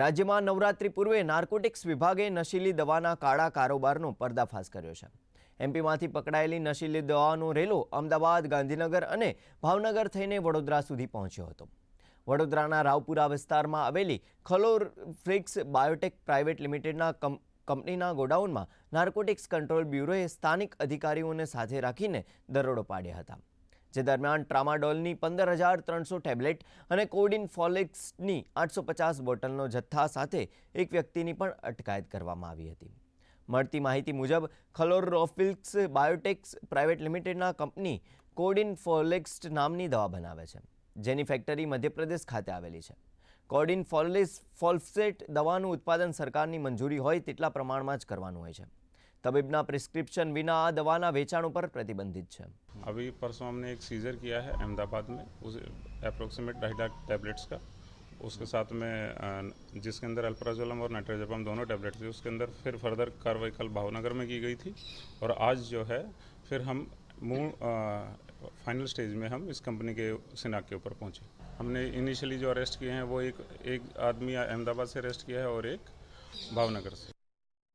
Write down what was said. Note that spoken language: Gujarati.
રાજ્યમાં નવરાત્રી પૂર્વે નાર્કોટિક્સ વિભાગે નશીલી દવાના કાળા કારોબારનો પર્દાફાશ કર્યો છે એમપીમાંથી પકડાયેલી નશીલી દવાનો રેલો અમદાવાદ ગાંધીનગર અને ભાવનગર થઈને વડોદરા સુધી પહોંચ્યો હતો વડોદરાના રાવપુરા વિસ્તારમાં આવેલી ખલોર ખલોરફ્લિક્સ બાયોટેક પ્રાઇવેટ લિમિટેડના કંપનીના ગોડાઉનમાં નાર્કોટિક્સ કંટ્રોલ બ્યુરોએ સ્થાનિક અધિકારીઓને સાથે રાખીને દરોડો પાડ્યા હતા જે દરમિયાન ટ્રામાડોલની પંદર હજાર ત્રણસો ટેબ્લેટ અને કોડિન ફોલેક્સની આઠસો પચાસ બોટલનો જથ્થા સાથે એક વ્યક્તિની પણ અટકાયત કરવામાં આવી હતી મળતી માહિતી મુજબ ખલોરોફિલ્ક્સ બાયોટેક્સ પ્રાઇવેટ લિમિટેડના કંપની કોડિન ફોલેક્સ નામની દવા બનાવે છે જેની ફેક્ટરી મધ્યપ્રદેશ ખાતે આવેલી છે કોડિન ફોલેસ ફોલ્ફસેટ દવાનું ઉત્પાદન સરકારની મંજૂરી હોય તેટલા પ્રમાણમાં જ કરવાનું હોય છે तबीबना प्रिस्क्रिप्शन बिना दवा દવાના વેચાણ पर प्रतिबंधित છે अभी परसों हमने एक सीज़र किया है अहमदाबाद में उस अप्रोक्सीमेट ढाई लाख टैबलेट्स का उसके साथ में जिसके अंदर अल्प्राजोलम और नाइट्रोजोपम दोनों टैबलेट थे उसके अंदर फिर फर्दर कार्रवाई कल भावनगर में की गई थी और आज जो है फिर हम मूल फाइनल स्टेज में हम इस कंपनी के सिनाक के ऊपर पहुंचे हमने इनिशियली जो अरेस्ट किए हैं वो एक एक आदमी अहमदाबाद से अरेस्ट किया है और एक भावनगर से